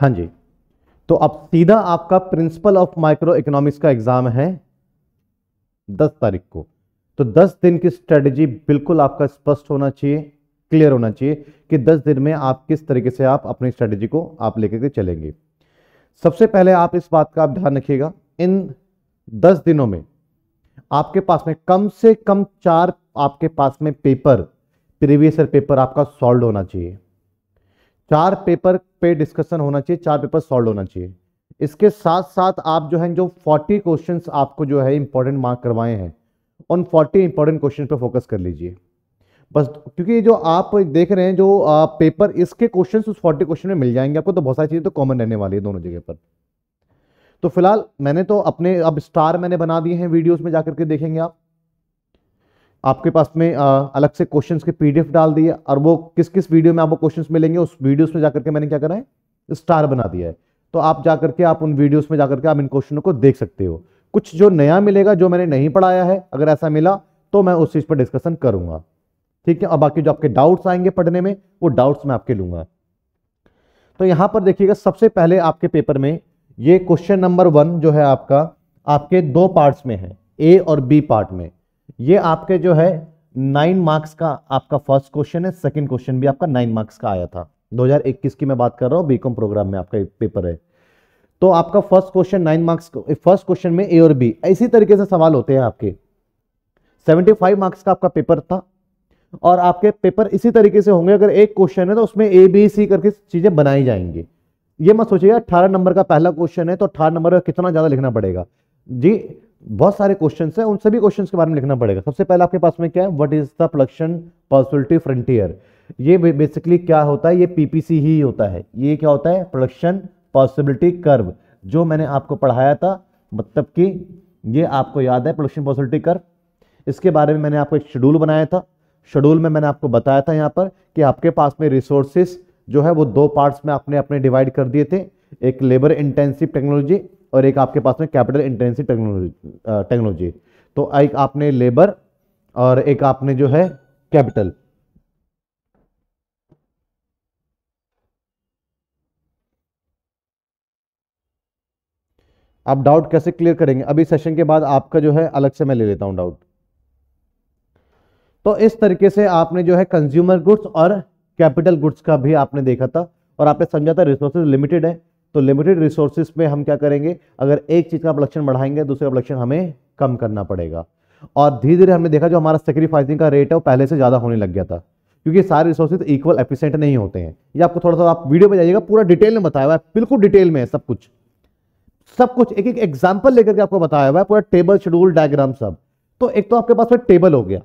हाँ जी तो अब सीधा आपका प्रिंसिपल ऑफ माइक्रो इकोनॉमिक्स का एग्जाम है 10 तारीख को तो 10 दिन की स्ट्रेटजी बिल्कुल आपका स्पष्ट होना चाहिए क्लियर होना चाहिए कि 10 दिन में आप किस तरीके से आप अपनी स्ट्रेटजी को आप लेकर के चलेंगे सबसे पहले आप इस बात का आप ध्यान रखिएगा इन 10 दिनों में आपके पास में कम से कम चार आपके पास में पेपर प्रीवियस पेपर आपका सॉल्व होना चाहिए चार पेपर पे डिस्कशन होना चाहिए चार पेपर सॉल्व होना चाहिए इसके साथ साथ आप जो है जो 40 क्वेश्चंस आपको जो है इंपॉर्टेंट मार्क करवाए हैं उन 40 इंपॉर्टेंट क्वेश्चन पे फोकस कर लीजिए बस क्योंकि जो आप देख रहे हैं जो आ, पेपर इसके क्वेश्चन उस फोर्टी क्वेश्चन में मिल जाएंगे आपको तो बहुत सारी चीज़ें तो कॉमन रहने वाली है दोनों जगह पर तो फिलहाल मैंने तो अपने अब स्टार मैंने बना दिए हैं वीडियोस में जाकर के देखेंगे आप आपके पास में अलग से क्वेश्चंस के पीडीएफ डाल दिए और वो किस किस वीडियो में आपको क्वेश्चंस मिलेंगे उस वीडियोस में जाकर के मैंने क्या करा है स्टार बना दिया है तो आप जाकर के आप उन वीडियोस में जाकर के आप इन क्वेश्चनों को देख सकते हो कुछ जो नया मिलेगा जो मैंने नहीं पढ़ाया है अगर ऐसा मिला तो मैं उस चीज़ पर डिस्कशन करूंगा ठीक है और बाकी जो आपके डाउट्स आएंगे पढ़ने में वो डाउट्स मैं आपके लूंगा तो यहां पर देखिएगा सबसे पहले आपके पेपर में ये क्वेश्चन नंबर वन जो है आपका आपके दो पार्ट्स में है ए और बी पार्ट में ये आपके जो है नाइन मार्क्स का आपका फर्स्ट क्वेश्चन है सेकंड क्वेश्चन भी आपका नाइन मार्क्स का आया था 2021 की मैं बात कर रहा हूँ बीकॉम प्रोग्राम में आपका पेपर है तो आपका first question nine marks first question में ए और बी इसी तरीके से सवाल होते हैं आपके 75 मार्क्स का आपका पेपर था और आपके पेपर इसी तरीके से होंगे अगर एक क्वेश्चन है तो उसमें ए बी सी करके चीजें बनाई जाएंगी ये मत सोचिएगा अठारह नंबर का पहला क्वेश्चन है तो अठारह नंबर का कितना ज्यादा लिखना पड़ेगा जी बहुत सारे क्वेश्चन है उन सभी क्वेश्चन के बारे में लिखना पड़ेगा सबसे पहले आपके पास में क्या है what is the production possibility frontier ये बेसिकली क्या होता है ये पीपीसी ही होता है ये क्या होता है प्रोडक्शन पॉसिबिलिटी कर्व जो मैंने आपको पढ़ाया था मतलब कि ये आपको याद है प्रोडक्शन पॉसिबिलिटी कर्व इसके बारे में मैंने आपको एक शेड्यूल बनाया था शेड्यूल में मैंने आपको बताया था यहाँ पर कि आपके पास में रिसोर्सेस जो है वो दो पार्ट्स में आपने अपने डिवाइड कर दिए थे एक लेबर इंटेंसिव टेक्नोलॉजी और एक आपके पास में कैपिटल इंटेंसिव टेक्नोलॉजी टेक्नोलॉजी तो एक आपने लेबर और एक आपने जो है कैपिटल आप डाउट कैसे क्लियर करेंगे अभी सेशन के बाद आपका जो है अलग से मैं ले लेता हूं डाउट तो इस तरीके से आपने जो है कंज्यूमर गुड्स और कैपिटल गुड्स का भी आपने देखा था और आपने समझा था रिसोर्सेज लिमिटेड है तो लिमिटेड रिसोर्सेज में हम क्या करेंगे अगर एक चीज़ का प्रोडक्शन बढ़ाएंगे दूसरे का प्रोडक्शन हमें कम करना पड़ेगा और धीरे धीरे हमने देखा जो हमारा सेक्रीफाइसिंग का रेट है वो पहले से ज़्यादा होने लग गया था क्योंकि सारे रिसोर्सेज इक्वल एफिशिएंट नहीं होते हैं ये आपको थोड़ा सा आप वीडियो में जाइएगा पूरा डिटेल में बताया हुआ है बिल्कुल डिटेल में है सब कुछ सब कुछ एक एक एग्जाम्पल लेकर के आपको बताया हुआ है पूरा टेबल शेड्यूल डायग्राम सब तो एक तो आपके पास फिर टेबल हो गया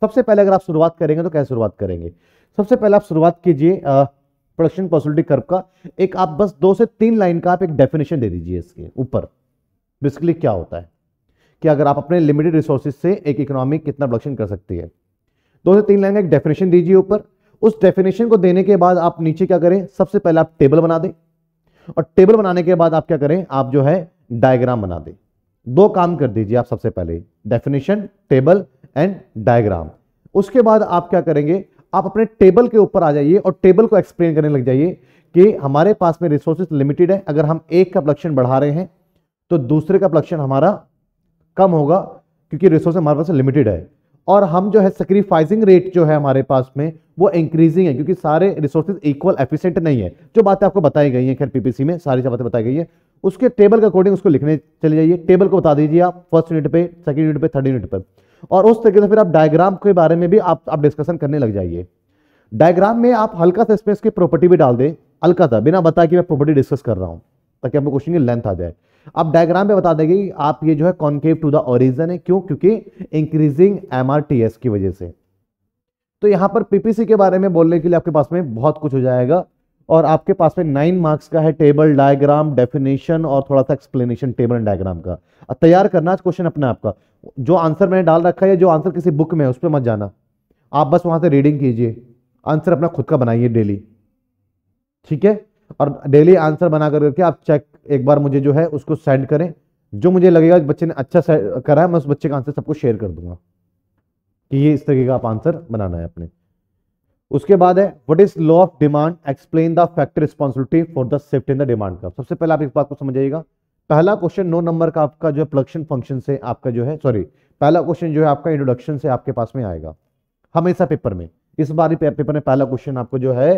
सबसे पहले अगर आप शुरुआत करेंगे तो कैसे शुरुआत करेंगे सबसे पहले आप शुरुआत कीजिए प्रोडक्शन पॉसिबिलिटी कर्व का एक आप बस दो से तीन लाइन का आप एक डेफिनेशन दे दीजिए इसके ऊपर बेसिकली क्या होता है कि अगर आप अपने लिमिटेड रिसोर्सेज से एक इकोनॉमी कितना प्रोडक्शन कर सकती है दो से तीन लाइन का एक डेफिनेशन दीजिए ऊपर उस डेफिनेशन को देने के बाद आप नीचे क्या करें सबसे पहले आप टेबल बना दें और टेबल बनाने के बाद आप क्या करें आप जो है डायग्राम बना दें दो काम कर दीजिए आप सबसे पहले डेफिनेशन टेबल एंड डायग्राम उसके बाद आप क्या करेंगे आप अपने टेबल के ऊपर आ जाइए और टेबल को एक्सप्लेन करने लग जाइए कि हमारे पास में रिसोर्सेज लिमिटेड है अगर हम एक का प्लक्शन बढ़ा रहे हैं तो दूसरे का प्लक्शन हमारा कम होगा क्योंकि रिसोर्स हमारे पास लिमिटेड है और हम जो है सेक्रीफाइसिंग रेट जो है हमारे पास में वो इंक्रीजिंग है क्योंकि सारे रिसोर्सेज इक्वल एफिशिएंट नहीं है जो बातें आपको बताई गई हैं खैर पीपीसी में सारी बातें बताई गई है उसके टेबल के अकॉर्डिंग उसको लिखने चले जाइए टेबल को बता दीजिए आप फर्स्ट यूनिट पे सेकंड यूनिट पे थर्ड यूनिट पर और उस तरीके से फिर आप डायग्राम के बारे में भी आप आप डिस्कशन करने लग जाइए डायग्राम में आप हल्का सा स्पेस की प्रॉपर्टी भी डाल दें हल्का सा बिना बताए कि मैं प्रॉपर्टी डिस्कस कर रहा हूँ ताकि आपको क्वेश्चन की लेंथ आ जाए आप डायग्राम में बता देंगे कि आप ये जो है कॉन्केव टू द ओरिजन है क्यों क्योंकि इंक्रीजिंग एम की वजह से तो यहाँ पर पीपीसी के बारे में बोलने के लिए आपके पास में बहुत कुछ हो जाएगा और आपके पास में नाइन मार्क्स का है टेबल डायग्राम डेफिनेशन और थोड़ा सा एक्सप्लेनेशन टेबल एंड डायग्राम का तैयार करना आज क्वेश्चन अपने आपका जो आंसर मैंने डाल रखा है जो आंसर किसी बुक में है उस पर मत जाना आप बस वहाँ से रीडिंग कीजिए आंसर अपना खुद का बनाइए डेली ठीक है और डेली आंसर बना कर करके आप चेक एक बार मुझे जो है उसको सेंड करें जो मुझे लगेगा बच्चे ने अच्छा करा है मैं उस बच्चे का आंसर सबको शेयर कर दूंगा कि ये इस तरीके का आप आंसर बनाना है अपने उसके बाद है what is law of demand explain the factor responsibility for the safety in the demand का सबसे पहले आप इस बात को समझिएगा पहला क्वेश्चन नौ नंबर का आपका जो प्रोडक्शन फंक्शन से आपका जो है सॉरी पहला क्वेश्चन जो है आपका इंट्रोडक्शन से आपके पास में आएगा हमेशा पेपर में इस बार पेपर में पहला क्वेश्चन आपको जो है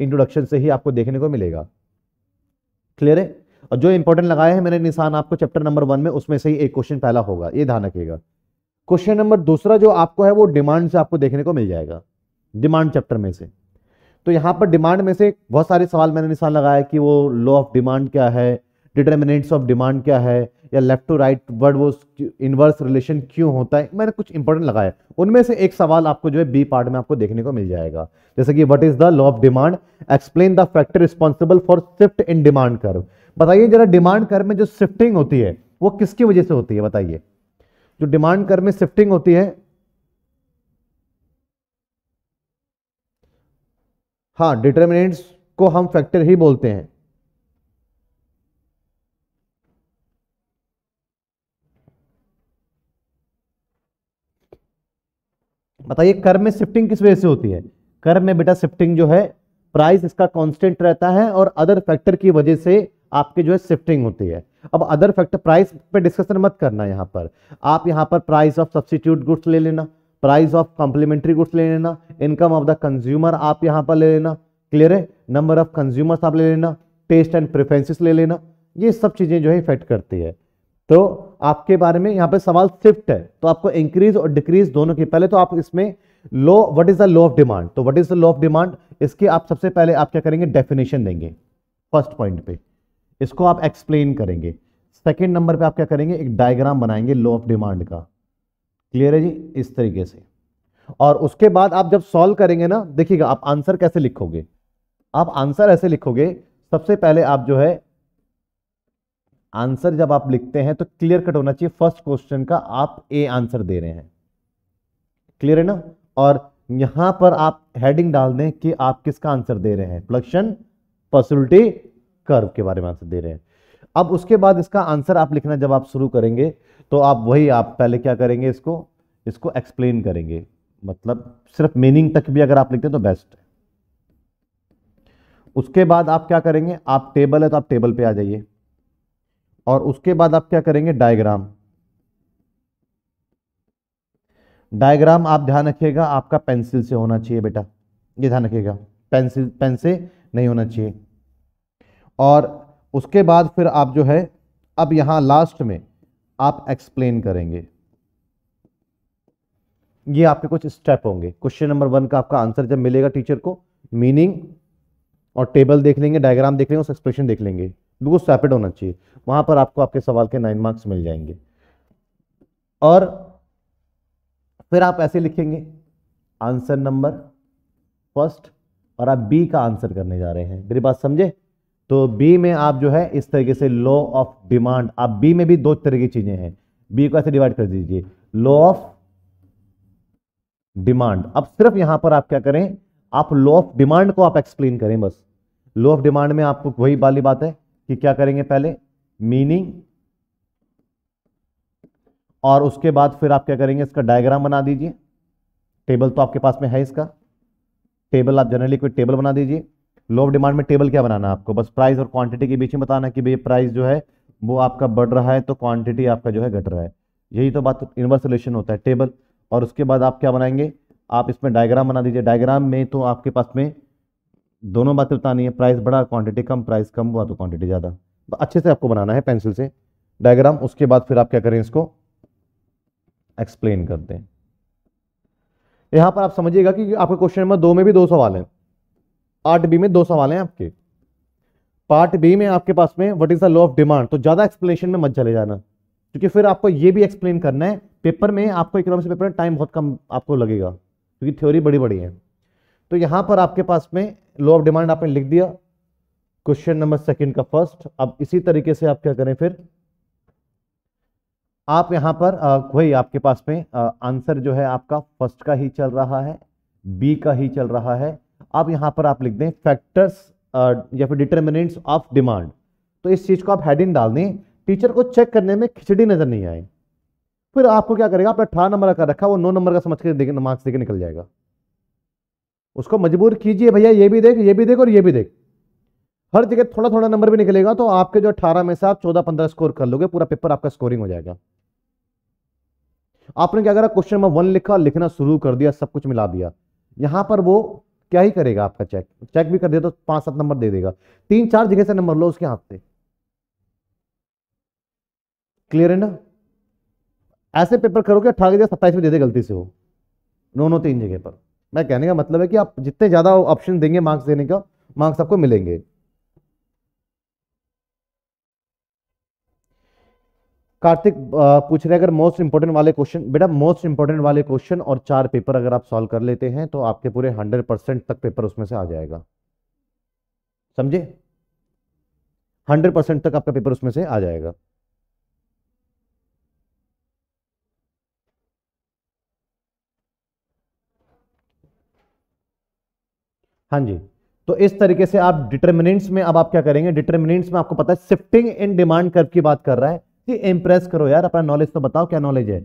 इंट्रोडक्शन से ही आपको देखने को मिलेगा क्लियर है और जो इंपॉर्टेंट लगाया है मैंने निशान आपको चैप्टर नंबर वन में उसमें से ही एक क्वेश्चन पहला होगा ये ध्यान रखिएगा क्वेश्चन नंबर दूसरा जो आपको है वो डिमांड से आपको देखने को मिल जाएगा डिमांड चैप्टर में से तो यहाँ पर डिमांड में से बहुत सारे सवाल मैंने निशान लगाया कि वो लॉ ऑफ डिमांड क्या है डिटर्मिनेंट्स ऑफ डिमांड क्या है या लेफ्ट टू राइट वर्ड वो इनवर्स रिलेशन क्यों होता है मैंने कुछ इंपॉर्टेंट लगाया उनमें से एक सवाल आपको जो है बी पार्ट में आपको देखने को मिल जाएगा जैसे कि what is the law of demand explain the factor responsible for shift in demand curve बताइए जरा डिमांड कर्व में जो शिफ्टिंग होती है वो किसकी वजह से होती है बताइए जो डिमांड कर्व में शिफ्टिंग होती है हाँ डिटर्मिनेंट्स को हम फैक्टर ही बोलते हैं बताइए कर में शिफ्टिंग किस वजह से होती है कर में बेटा शिफ्टिंग जो है प्राइस इसका कांस्टेंट रहता है और अदर फैक्टर की वजह से आपके जो है शिफ्टिंग होती है अब अदर फैक्टर प्राइस पे डिस्कशन मत करना यहाँ पर आप यहाँ पर प्राइस ऑफ सब्सिट्यूट गुड्स ले लेना प्राइस ऑफ कॉम्प्लीमेंट्री गुड्स ले लेना इनकम ऑफ द कंज्यूमर आप यहाँ पर ले लेना क्लियर है नंबर ऑफ कंज्यूमर्स आप ले लेना टेस्ट एंड प्रेफरेंसेस ले लेना ये सब चीज़ें जो है इफेक्ट करती है तो आपके बारे में यहां पे सवाल शिफ्ट है तो आपको इंक्रीज और डिक्रीज दोनों की पहले तो आप इसमें लो what is the law of demand तो what is the law of demand इसकी आप सबसे पहले आप क्या करेंगे डेफिनेशन देंगे फर्स्ट पॉइंट पे इसको आप एक्सप्लेन करेंगे सेकेंड नंबर पर आप क्या करेंगे एक डायग्राम बनाएंगे लॉ ऑफ डिमांड का क्लियर है जी इस तरीके से और उसके बाद आप जब सॉल्व करेंगे ना देखिएगा आप आंसर कैसे लिखोगे आप आंसर ऐसे लिखोगे सबसे पहले आप जो है आंसर जब आप लिखते हैं तो क्लियर कट होना चाहिए फर्स्ट क्वेश्चन का आप ए आंसर दे रहे हैं क्लियर है ना और यहां पर आप हेडिंग डाल दें कि आप किसका आंसर दे रहे हैं प्लक्शन पॉसिबिलिटी कर्व के बारे में आंसर दे रहे हैं अब उसके बाद इसका आंसर आप लिखना जब आप शुरू करेंगे तो आप वही आप पहले क्या करेंगे इसको इसको एक्सप्लेन करेंगे मतलब सिर्फ मीनिंग तक भी अगर आप लिखते हैं तो बेस्ट है उसके बाद आप क्या करेंगे आप टेबल है तो आप टेबल पे आ जाइए और उसके बाद आप क्या करेंगे डायग्राम डायग्राम आप ध्यान रखिएगा आपका पेंसिल से होना चाहिए बेटा ये ध्यान रखिएगा पेंसिल पेन से नहीं होना चाहिए और उसके बाद फिर आप जो है अब यहाँ लास्ट में आप एक्सप्लेन करेंगे ये आपके कुछ स्टेप होंगे क्वेश्चन नंबर वन का आपका आंसर जब मिलेगा टीचर को मीनिंग और टेबल देख लेंगे डायग्राम देख लेंगे उस एक्सप्रेशन देख लेंगे बिल्कुल स्टैपेड होना चाहिए वहां पर आपको आपके सवाल के नाइन मार्क्स मिल जाएंगे और फिर आप ऐसे लिखेंगे आंसर नंबर फर्स्ट और आप बी का आंसर करने जा रहे हैं मेरी बात समझे तो बी में आप जो है इस तरीके से लॉ ऑफ डिमांड आप बी में भी दो तरह की चीजें हैं बी को ऐसे डिवाइड कर दीजिए लॉ ऑफ डिमांड अब सिर्फ यहां पर आप क्या करें आप लॉ ऑफ डिमांड को आप एक्सप्लेन करें बस लॉ ऑफ डिमांड में आपको वही वाली बात है कि क्या करेंगे पहले मीनिंग और उसके बाद फिर आप क्या करेंगे इसका डायग्राम बना दीजिए टेबल तो आपके पास में है इसका टेबल आप जनरली कोई टेबल बना दीजिए लो ऑफ डिमांड में टेबल क्या बनाना है आपको बस प्राइस और क्वांटिटी के बीच में बताना कि भाई प्राइस जो है वो आपका बढ़ रहा है तो क्वांटिटी आपका जो है घट रहा है यही तो बात इनवर्स रिलेशन होता है टेबल और उसके बाद आप क्या बनाएंगे आप इसमें डायग्राम बना दीजिए डायग्राम में तो आपके पास में दोनों बातें बतानी है प्राइस बड़ा क्वांटिटी कम प्राइस कम हुआ तो क्वांटिटी ज़्यादा अच्छे से आपको बनाना है पेंसिल से डायग्राम उसके बाद फिर आप क्या करें इसको एक्सप्लेन कर दें यहाँ पर आप समझिएगा कि आपके क्वेश्चन नंबर दो में भी दो सवाल हैं पार्ट बी में दो सवाल हैं आपके पार्ट बी में आपके पास में what is the law of demand तो ज्यादा एक्सप्लेनेशन में मत चले जाना क्योंकि फिर आपको ये भी एक्सप्लेन करना है पेपर में आपको इकोनॉमिक्स पेपर में टाइम बहुत कम आपको लगेगा क्योंकि थ्योरी बड़ी बड़ी है तो यहाँ पर आपके पास में लो ऑफ डिमांड आपने लिख दिया क्वेश्चन नंबर सेकंड का फर्स्ट अब इसी तरीके से आप क्या करें फिर आप यहां पर वही आपके पास में आंसर जो है आपका फर्स्ट का ही चल रहा है बी का ही चल रहा है आप यहां पर आप लिख दें फैक्टर्स या फिर डिटर्मिनेंट्स ऑफ डिमांड तो इस चीज को आप हेडिंग डाल दें टीचर को चेक करने में खिचड़ी नजर नहीं आए फिर आपको क्या करेगा आपने अठारह नंबर का रखा वो नौ नंबर का समझ के मार्क्स देकर निकल जाएगा उसको मजबूर कीजिए भैया ये भी देख ये भी देख और ये भी देख हर जगह थोड़ा थोड़ा नंबर भी निकलेगा तो आपके जो अठारह में से आप चौदह पंद्रह स्कोर कर लोगे पूरा पेपर आपका स्कोरिंग हो जाएगा आपने क्या करा क्वेश्चन नंबर वन लिखा लिखना शुरू कर दिया सब कुछ मिला दिया यहां पर वो क्या ही करेगा आपका चेक चेक भी कर दिया तो पांच सात नंबर दे देगा तीन चार जगह से नंबर लो उसके हाथ से क्लियर है ना ऐसे पेपर करोगे अठारह सत्ताईस में दे दे गलती से हो नौ नौ तीन जगह पर मैं कहने का मतलब है कि आप जितने ज़्यादा ऑप्शन देंगे मार्क्स देने का मार्क्स आपको मिलेंगे कार्तिक पूछ रहे अगर मोस्ट इंपोर्टेंट वाले क्वेश्चन बेटा मोस्ट इंपोर्टेंट वाले क्वेश्चन और चार पेपर अगर आप सॉल्व कर लेते हैं तो आपके पूरे हंड्रेड परसेंट तक पेपर उसमें से आ जाएगा समझे हंड्रेड परसेंट तक आपका पेपर उसमें से आ जाएगा हाँ जी तो इस तरीके से आप डिटर्मिनेंट्स में अब आप क्या करेंगे डिटर्मिनेंट्स में आपको पता है शिफ्टिंग इन डिमांड कर्व की बात कर रहा है कि इंप्रेस करो यार अपना नॉलेज तो बताओ क्या नॉलेज है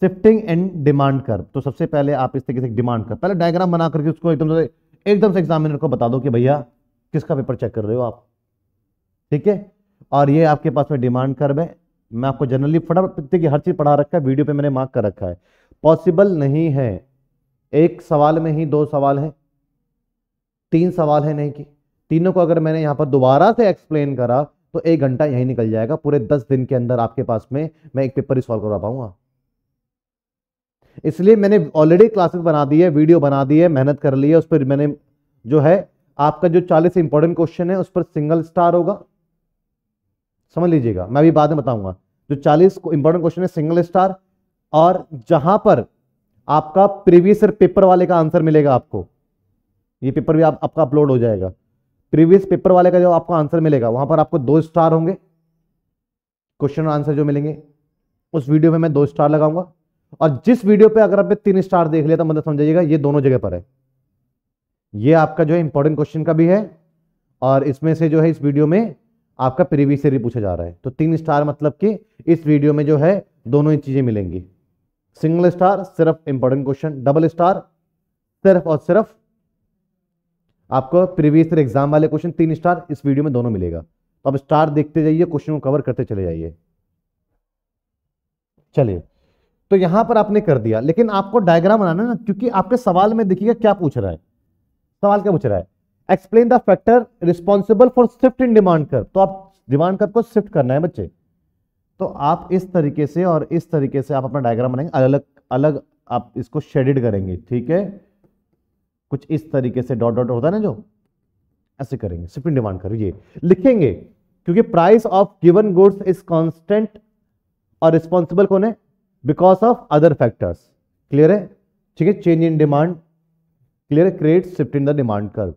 शिफ्टिंग एंड डिमांड कर्व तो सबसे पहले आप इस तरीके से डिमांड कर पहले डायग्राम बना करके उसको एकदम से एकदम से एग्जामिनर को बता दो कि भैया किसका पेपर चेक कर रहे हो आप ठीक है और ये आपके पास में डिमांड कर्व है मैं आपको जनरली फटाफट की हर चीज़ पढ़ा रखा है वीडियो पे मैंने मार्क कर रखा है पॉसिबल नहीं है एक सवाल में ही दो सवाल है तीन सवाल है नहीं कि तीनों को अगर मैंने यहाँ पर दोबारा से एक्सप्लेन करा तो एक घंटा यहीं निकल जाएगा पूरे दस दिन के अंदर आपके पास में मैं एक पेपर ही सॉल्व करवा पाऊंगा इसलिए मैंने ऑलरेडी क्लासेस बना दी है वीडियो बना दी है मेहनत कर ली है उस पर मैंने जो है आपका जो चालीस इंपॉर्टेंट क्वेश्चन है उस पर सिंगल स्टार होगा समझ लीजिएगा मैं अभी बाद में बताऊंगा जो चालीस इंपॉर्टेंट क्वेश्चन है सिंगल स्टार और जहां पर आपका प्रीवियस पेपर वाले का आंसर मिलेगा आपको ये पेपर भी आप, आपका अपलोड हो जाएगा प्रीवियस पेपर वाले का जो आपको आंसर मिलेगा वहां पर आपको दो स्टार होंगे क्वेश्चन और आंसर जो मिलेंगे उस वीडियो में मैं दो स्टार लगाऊंगा और जिस वीडियो पे अगर आपने तीन स्टार देख लिया तो मतलब समझाइएगा ये दोनों जगह पर है ये आपका जो है इंपॉर्टेंट क्वेश्चन का भी है और इसमें से जो है इस वीडियो में आपका प्रीवियस से भी पूछा जा रहा है तो तीन स्टार मतलब कि इस वीडियो में जो है दोनों ही चीजें मिलेंगी सिंगल स्टार सिर्फ इंपॉर्टेंट क्वेश्चन डबल स्टार सिर्फ और सिर्फ आपको प्रीवियस ईयर एग्जाम वाले क्वेश्चन तीन स्टार इस वीडियो में दोनों मिलेगा तो आप स्टार देखते जाइए क्वेश्चन को कवर करते चले जाइए चलिए तो यहां पर आपने कर दिया लेकिन आपको डायग्राम बनाना ना क्योंकि आपके सवाल में देखिएगा क्या पूछ रहा है सवाल क्या पूछ रहा है explain the factor responsible for shift in demand curve तो आप डिमांड कर को शिफ्ट करना है बच्चे तो आप इस तरीके से और इस तरीके से आप अपना डायग्राम बनाएंगे अलग अलग आप इसको शेडिड करेंगे ठीक है कुछ इस तरीके से डॉट डॉट होता है ना जो ऐसे करेंगे शिपिंग डिमांड करो ये लिखेंगे क्योंकि price of given goods is constant और रिस्पॉन्सिबल कौन है because of other factors clear है ठीक है चेंज इन डिमांड क्लियर है create shift in the demand curve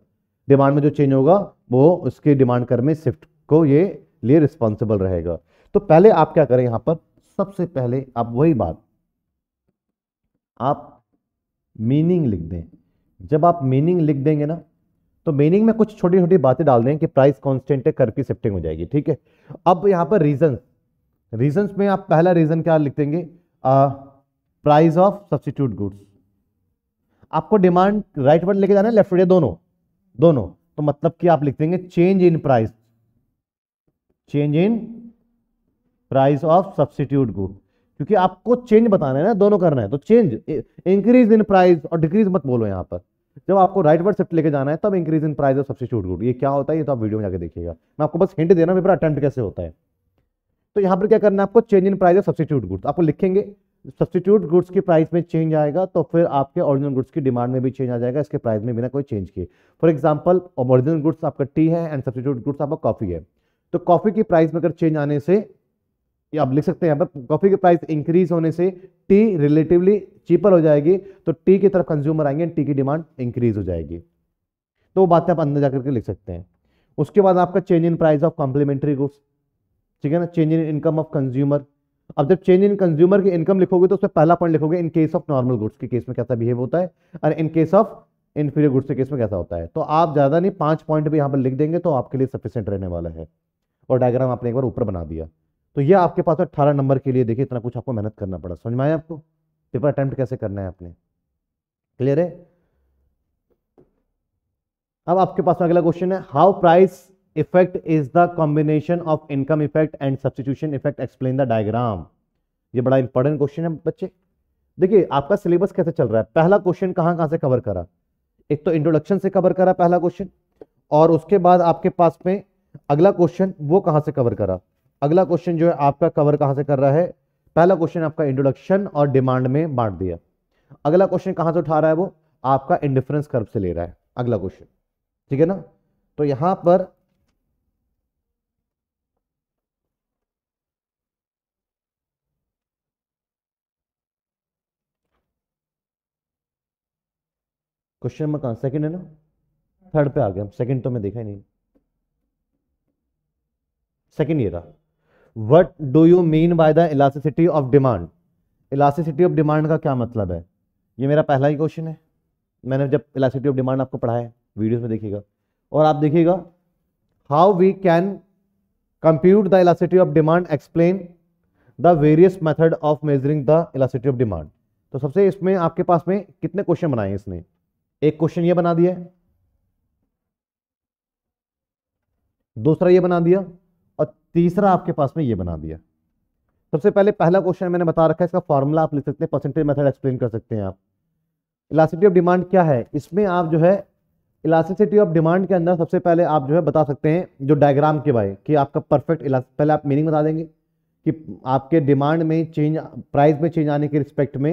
demand में जो चेंज होगा वो उसके डिमांड कर्व में शिफ्ट को ये लिए रिस्पॉन्सिबल रहेगा तो पहले आप क्या करें यहां पर सबसे पहले आप वही बात आप मीनिंग लिख दें जब आप मीनिंग लिख देंगे ना तो मीनिंग में कुछ छोटी छोटी बातें डाल दें कि प्राइस कॉन्स्टेंट है करके शिफ्टिंग हो जाएगी ठीक है अब यहाँ पर रीजन रीजन में आप पहला रीजन क्या लिख देंगे प्राइस ऑफ सब्सिट्यूट गुड्स आपको डिमांड राइट वर्ड लेके जाना है लेफ्ट वर्ड दोनों दोनों तो मतलब कि आप लिख देंगे change in price change in price of substitute good क्योंकि आपको चेंज बताना है ना दोनों करना है तो चेंज इंक्रीज इन प्राइस और डिक्रीज मत बोलो यहां पर जब आपको राइट वर्ड शिफ्ट लेके जाना है तब increase in price of substitute good ये क्या होता है ये तो आप वीडियो में जाकर देखिएगा मैं आपको बस हिंट दे रहा हूँ अटेम्प्ट कैसे होता है तो यहाँ पर क्या करना है आपको change in price of substitute goods आपको लिखेंगे सब्सिट्यूट गुड्स की प्राइस में चेंज आएगा तो फिर आपके ओरिजिनल गुड्स की डिमांड में भी चेंज आ जाएगा इसके प्राइस में बिना कोई चेंज किए फॉर एग्जाम्पल ओरिजिनल गुड्स आपका टी है एंड सब्सिट्यूट गुड्स आपका कॉफी है तो कॉफी की प्राइस में अगर चेंज आने से ये आप लिख सकते हैं यहाँ पर कॉफ़ी के प्राइस इंक्रीज होने से टी रिलेटिवली चीपर हो जाएगी तो टी की तरफ कंज्यूमर आएंगे टी की डिमांड इंक्रीज हो जाएगी तो वो बातें आप अंदर जा करके लिख सकते हैं उसके बाद आपका change in price of complementary goods ठीक है ना change in income of consumer अब जब चेंज इन कंज्यूमर की इनकम लिखोगे तो उसमें पहला पॉइंट लिखोगे in case of normal goods के केस में कैसा बिहेव होता है और in case of inferior goods के केस में कैसा होता है तो आप ज़्यादा नहीं पाँच पॉइंट भी यहाँ पर लिख देंगे तो आपके लिए सफिशियंट रहने वाला है और डायग्राम आपने एक बार ऊपर बना दिया तो ये आपके पास अठारह नंबर के लिए देखिए इतना कुछ आपको मेहनत करना पड़ा समझ में आया आपको पेपर अटैम्प्ट कैसे करना है आपने क्लियर है अब आपके पास अगला क्वेश्चन है how price effect is the combination of income effect and substitution effect explain the diagram ये बड़ा इंपॉर्टेंट क्वेश्चन है बच्चे देखिए आपका सिलेबस कैसे चल रहा है पहला क्वेश्चन कहाँ कहां से कवर करा एक तो इंट्रोडक्शन से कवर करा पहला क्वेश्चन और उसके बाद आपके पास में अगला क्वेश्चन वो कहां से कवर करा अगला क्वेश्चन जो है आपका कवर कहां से कर रहा है पहला क्वेश्चन आपका इंट्रोडक्शन और डिमांड में बांट दिया अगला क्वेश्चन कहां से उठा रहा है वो आपका इंडिफरेंस कर्व से ले रहा है अगला क्वेश्चन ठीक है ना तो यहां पर क्वेश्चन में कहा सेकंड है ना थर्ड पे आ गया सेकंड तो मैं देखा ही नहीं सेकंड ये रहा what do you mean by the elasticity of demand elasticity of demand का क्या मतलब है ये मेरा पहला ही क्वेश्चन है मैंने जब इलास्टिसिटी ऑफ डिमांड आपको पढ़ाया है वीडियोस में देखिएगा और आप देखिएगा how we can compute the elasticity of demand explain the various method of measuring the elasticity of demand तो सबसे इसमें आपके पास में कितने क्वेश्चन बनाए हैं इसने एक क्वेश्चन ये बना दिया दूसरा ये बना दिया तीसरा आपके पास में ये बना दिया सबसे पहले पहला क्वेश्चन मैंने बता रखा है इसका फॉर्मूला आप लिख सकते हैं परसेंटेज मेथड एक्सप्लेन कर सकते हैं आप इलास्टिसिटी ऑफ डिमांड क्या है इसमें आप जो है इलास्टिसिटी ऑफ डिमांड के अंदर सबसे पहले आप जो है बता सकते हैं जो डायग्राम के बारे कि आपका परफेक्ट पहले आप मीनिंग बता देंगे कि आपके डिमांड में चेंज प्राइस में चेंज आने के रिस्पेक्ट में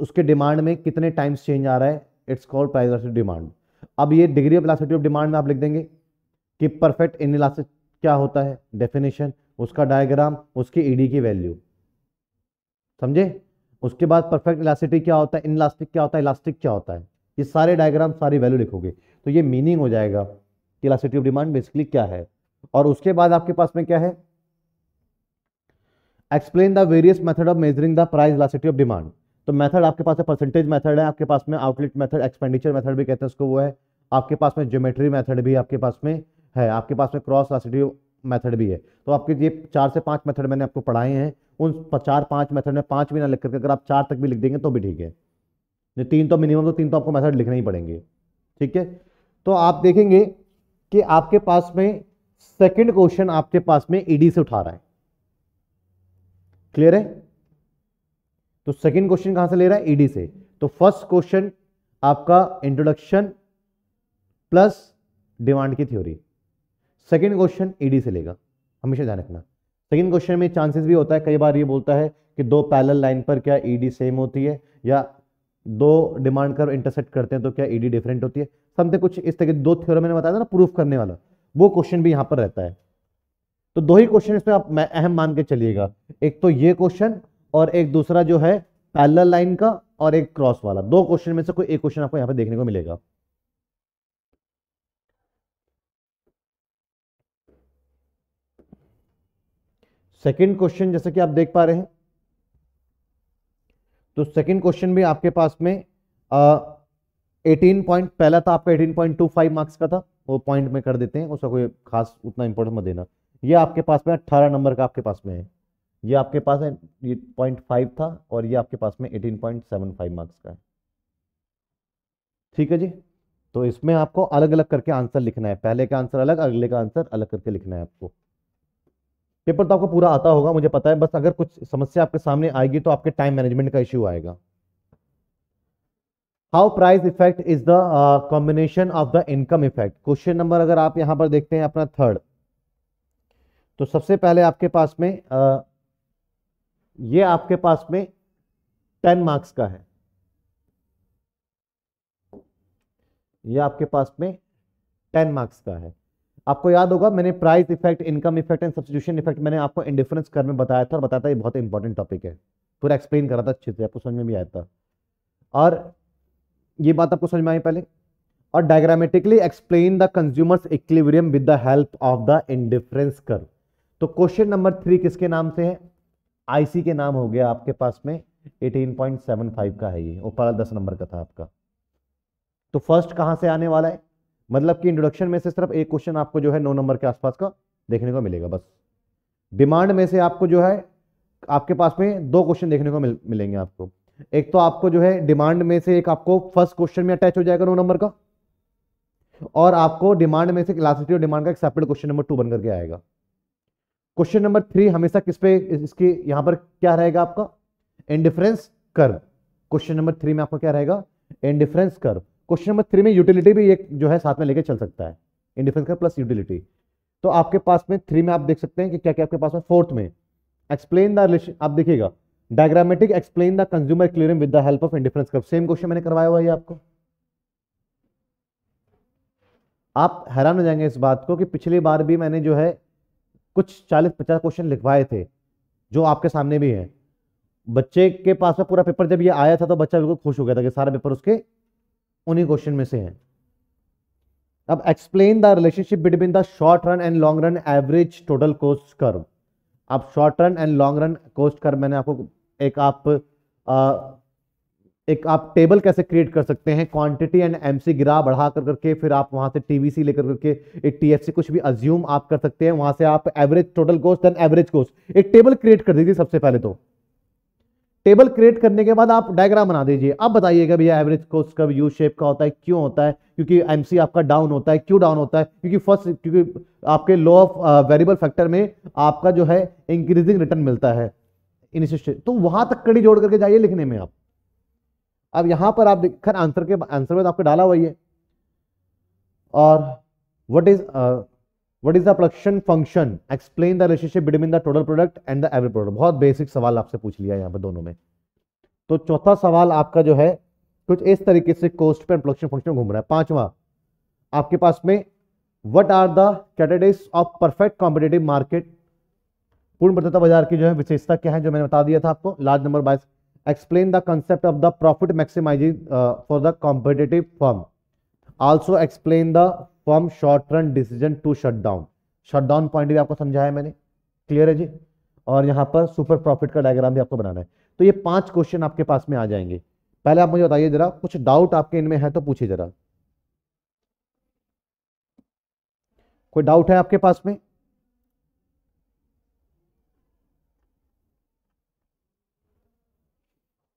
उसके डिमांड में कितने टाइम्स चेंज आ रहा है इट्स कॉल्ड प्राइस डिमांड अब ये degree of elasticity of demand में आप लिख देंगे कि परफेक्ट इन इलास्टिक क्या होता है डेफिनेशन उसका डायग्राम उसकी ईडी की वैल्यू समझे उसके बाद परफेक्ट इलास्टिटी क्या होता है इनलास्टिक क्या होता है इलास्टिक क्या होता है ये सारे डायग्राम सारी वैल्यू लिखोगे तो ये मीनिंग हो जाएगा कि इलास्टिटी ऑफ डिमांड बेसिकली क्या है और उसके बाद आपके पास में क्या है explain the various method of measuring the price elasticity of demand तो मेथड आपके पास है परसेंटेज मेथड है आपके पास में आउटलेट मेथड एक्सपेंडिचर मेथड भी कहते हैं उसको वो है आपके पास में ज्योमेट्री मेथड भी आपके पास में है आपके पास में क्रॉस रेसिडियो मेथड भी है तो आपके ये चार से पांच मेथड मैंने आपको पढ़ाए हैं उन चार पांच मेथड में पांच भी ना लिख करके अगर आप चार तक भी लिख देंगे तो भी ठीक है जो तीन तो मिनिमम तो तीन तो आपको मेथड लिखने ही पड़ेंगे ठीक है तो आप देखेंगे कि आपके पास में सेकेंड क्वेश्चन आपके पास में ईडी e से उठा रहा है क्लियर है तो सेकेंड क्वेश्चन कहां से ले रहा है ईडी e से तो फर्स्ट क्वेश्चन आपका इंट्रोडक्शन प्लस डिमांड की थ्योरी सेकेंड क्वेश्चन ईडी से लेगा हमेशा ध्यान रखना सेकेंड क्वेश्चन में चांसेस भी होता है कई बार ये बोलता है कि दो पैरल लाइन पर क्या ईडी e सेम होती है या दो डिमांड कर इंटरसेक्ट करते हैं तो क्या ईडी e डिफरेंट होती है समथिंग कुछ इस तरह के दो थ्योरम मैंने बताया था ना प्रूफ करने वाला वो क्वेश्चन भी यहाँ पर रहता है तो दो ही क्वेश्चन इसमें आप अहम मान के चलिएगा एक तो ये क्वेश्चन और एक दूसरा जो है पैलर लाइन का और एक क्रॉस वाला दो क्वेश्चन में से कोई एक क्वेश्चन आपको यहाँ पे देखने को मिलेगा सेकंड क्वेश्चन जैसे कि आप देख पा रहे हैं तो सेकंड क्वेश्चन भी आपके पास में एटीन पॉइंट पहला था आपका eighteen point two five marks का था वो पॉइंट में कर देते हैं उसका कोई खास उतना इंपॉर्टेंट मत देना ये आपके पास में अट्ठारह नंबर का आपके पास में है ये आपके पास है ये पॉइंट फाइव था और ये आपके पास में eighteen point seven five marks का है ठीक है जी तो इसमें आपको अलग अलग करके आंसर लिखना है पहले का आंसर अलग अगले का आंसर अलग करके लिखना है आपको पेपर तो आपको पूरा आता होगा मुझे पता है बस अगर कुछ समस्या आपके सामने आएगी तो आपके टाइम मैनेजमेंट का इश्यू आएगा how price effect is the combination of the income effect question number अगर आप यहां पर देखते हैं अपना थर्ड तो सबसे पहले आपके पास में uh, ये आपके पास में टेन मार्क्स का है ये आपके पास में टेन मार्क्स का है आपको याद होगा मैंने price effect income effect and substitution effect मैंने आपको इंडिफरेंस कर में बताया था और बताया था ये बहुत इंपॉर्टेंट टॉपिक है पूरा एक्सप्लेन करा था अच्छे से आपको समझ में भी आया था और ये बात आपको समझ में आई पहले और diagrammatically explain the consumer's equilibrium with the help of the indifference curve तो क्वेश्चन नंबर थ्री किसके नाम से है आईसी के नाम हो गया आपके पास में 18.75 का है ये ऊपर दस नंबर का था आपका तो फर्स्ट कहां से आने वाला है मतलब कि इंट्रोडक्शन में से सिर्फ एक क्वेश्चन आपको जो है नौ नंबर के आसपास का देखने को मिलेगा बस डिमांड में से आपको जो है आपके पास में दो क्वेश्चन देखने को मिल, मिलेंगे आपको एक तो आपको जो है डिमांड में से एक आपको फर्स्ट क्वेश्चन में अटैच हो जाएगा नौ नंबर का और आपको डिमांड में से क्लासिटी और डिमांड का एक सेपरेट क्वेश्चन नंबर टू बनकर के आएगा क्वेश्चन नंबर थ्री हमेशा किस पे इसके यहां पर क्या रहेगा आपका indifference curve question number three में आपका क्या रहेगा indifference curve question number three में यूटिलिटी भी एक जो है साथ में लेके चल सकता है इंडिफेंस का प्लस यूटिलिटी तो आपके पास में थ्री में आप देख सकते हैं कि क्या क्या आपके पास में फोर्थ में एक्सप्लेन द रिलेशन आप देखिएगा diagrammatic explain the consumer clearing with the help of indifference curve same question मैंने करवाया हुआ है आपको आप हैरान हो जाएंगे इस बात को कि पिछली बार भी मैंने जो है कुछ 40-50 क्वेश्चन लिखवाए थे जो आपके सामने भी हैं बच्चे के पास में पूरा पेपर जब ये आया था तो बच्चा बिल्कुल खुश हो गया था कि सारा पेपर उसके उन्हीं क्वेश्चन में से है अब explain the relationship between the short run and long run average total cost curve आप short run and long run cost curve मैंने आपको एक आप आ, एक आप टेबल कैसे क्रिएट कर सकते हैं क्वांटिटी एंड एमसी गिरा बढ़ा कर करके फिर आप वहां से टीवीसी लेकर करके एक टीएफसी कुछ भी अज्यूम आप कर सकते हैं वहां से आप average total cost and average cost एक टेबल क्रिएट कर दीजिए सबसे पहले तो टेबल क्रिएट करने के बाद आप डायग्राम बना दीजिए अब बताइएगा भैया एवरेज कॉस्ट कब यू शेप का होता है क्यों होता है क्योंकि एमसी आपका डाउन होता है क्यों डाउन होता है क्योंकि फर्स्ट क्योंकि आपके लो ऑफ वेरिएबल फैक्टर में आपका जो है इंक्रीजिंग रिटर्न मिलता है इनिशियल तो वहां तक कड़ी जोड़ करके जाइए लिखने में आप अब यहां पर आप खैर आंसर के आंसर में तो आपको डाला हुआ है और what is what is the production function explain the relationship between the total product and the average product बहुत बेसिक सवाल आपसे पूछ लिया यहाँ पर दोनों में तो चौथा सवाल आपका जो है कुछ इस तरीके से कोस्ट पे प्रोडक्शन फंक्शन घूम रहा है पांचवा आपके पास में what are the categories of perfect competitive market पूर्ण प्रदत्ता बाजार की जो है विशेषता क्या है जो मैंने बता दिया था आपको large number buyers explain the concept of the profit maximising for the competitive firm also explain the from short run decision to shut down shut down point भी आपको समझाया मैंने क्लियर है जी और यहाँ पर सुपर प्रॉफिट का डायग्राम भी आपको बनाना है तो ये पांच क्वेश्चन आपके पास में आ जाएंगे पहले आप मुझे बताइए जरा कुछ डाउट आपके इनमें है तो पूछिए जरा कोई डाउट है आपके पास में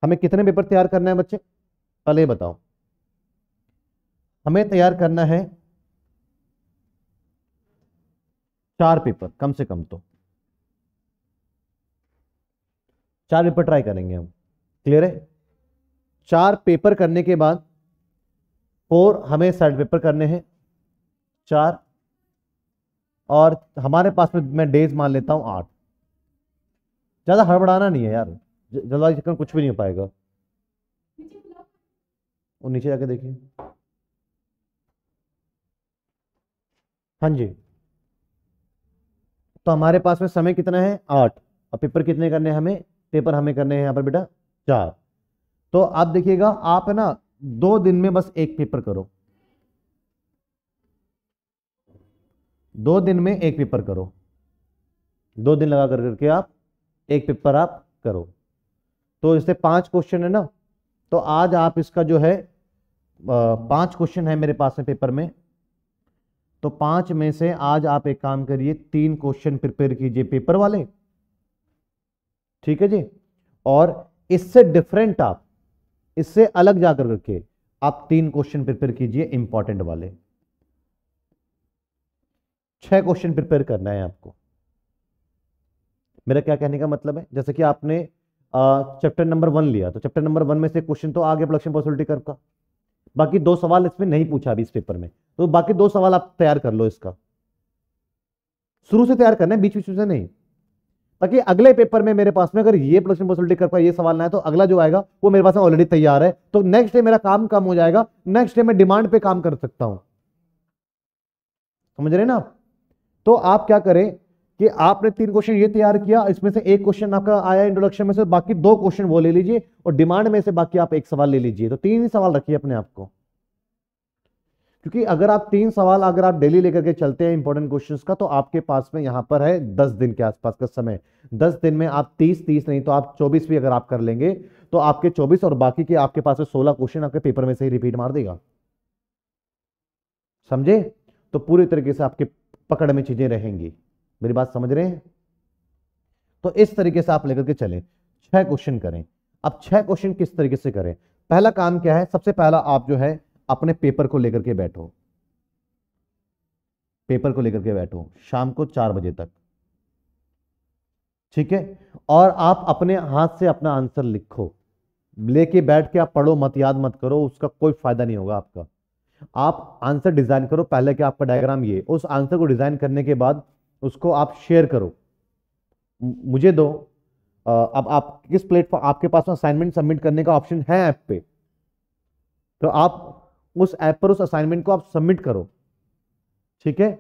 हमें कितने पेपर तैयार करना है बच्चे पहले बताओ हमें तैयार करना है चार पेपर कम से कम तो चार पेपर ट्राई करेंगे हम क्लियर है चार पेपर करने के बाद फोर हमें साइड पेपर करने हैं चार और हमारे पास में मैं डेज मान लेता हूँ आठ ज़्यादा हड़बड़ाना नहीं है यार जल्दबाजी चक्कर कुछ भी नहीं हो पाएगा और नीचे जाके देखिए हाँ जी तो हमारे पास में समय कितना है आठ और पेपर कितने करने हमें पेपर हमें करने हैं यहाँ पर बेटा चार तो आप देखिएगा आप है ना दो दिन में बस एक पेपर करो दो दिन में एक पेपर करो दो दिन लगा कर करके आप एक पेपर आप करो तो इससे पांच क्वेश्चन है ना तो आज आप इसका जो है पांच क्वेश्चन है मेरे पास में पेपर में तो पांच में से आज आप एक काम करिए तीन क्वेश्चन प्रिपेयर कीजिए पेपर वाले ठीक है जी और इससे डिफरेंट आप इससे अलग जाकर करके आप तीन क्वेश्चन प्रिपेयर कीजिए इंपॉर्टेंट वाले छह क्वेश्चन प्रिपेयर करना है आपको मेरा क्या कहने का मतलब है जैसे कि आपने चैप्टर नंबर वन लिया तो चैप्टर नंबर वन में से क्वेश्चन तो आगे प्रोडक्शन पॉसिबिलिटी कर्व का बाकी दो सवाल इसमें नहीं पूछा अभी इस पेपर में तो बाकी दो सवाल आप तैयार कर लो इसका शुरू से तैयार करना है बीच बीच में नहीं ताकि अगले पेपर में मेरे पास में अगर ये प्रश्न पॉसिबिलिटी कर पाए ये सवाल ना है तो अगला जो आएगा वो मेरे पास में ऑलरेडी तैयार है तो नेक्स्ट डे मेरा काम कम हो जाएगा नेक्स्ट डे मैं डिमांड पे काम कर सकता हूं समझ रहे ना आप तो आप क्या करें कि आपने तीन क्वेश्चन ये तैयार किया इसमें से एक क्वेश्चन आपका आया इंट्रोडक्शन में से बाकी दो क्वेश्चन वो ले लीजिए और डिमांड में से बाकी आप एक सवाल ले लीजिए तो तीन ही सवाल रखिए अपने आपको क्योंकि अगर आप तीन सवाल अगर आप डेली लेकर के चलते हैं इंपॉर्टेंट क्वेश्चन का तो आपके पास में यहां पर है दस दिन के आसपास का समय दस दिन में आप तीस तीस नहीं तो आप चौबीस भी अगर आप कर लेंगे तो आपके चौबीस और बाकी के आपके पास सोलह क्वेश्चन आपके पेपर में से ही रिपीट मार देगा समझे तो पूरे तरीके से आपके पकड़ में चीजें रहेंगी मेरी बात समझ रहे हैं तो इस तरीके से आप लेकर के चले छह क्वेश्चन करें अब छह क्वेश्चन किस तरीके से करें पहला काम क्या है सबसे पहला आप जो है अपने पेपर को लेकर के बैठो पेपर को लेकर के बैठो शाम को चार बजे तक ठीक है और आप अपने हाथ से अपना आंसर लिखो लेके बैठ के आप पढ़ो मत याद मत करो उसका कोई फायदा नहीं होगा आपका आप आंसर डिजाइन करो पहले के आपका डायग्राम ये उस आंसर को डिजाइन करने के बाद उसको आप शेयर करो मुझे दो अब आप किस प्लेटफॉर्म आपके पास असाइनमेंट सबमिट करने का ऑप्शन है ऐप पे तो आप उस ऐप पर उस असाइनमेंट को आप सबमिट करो ठीक है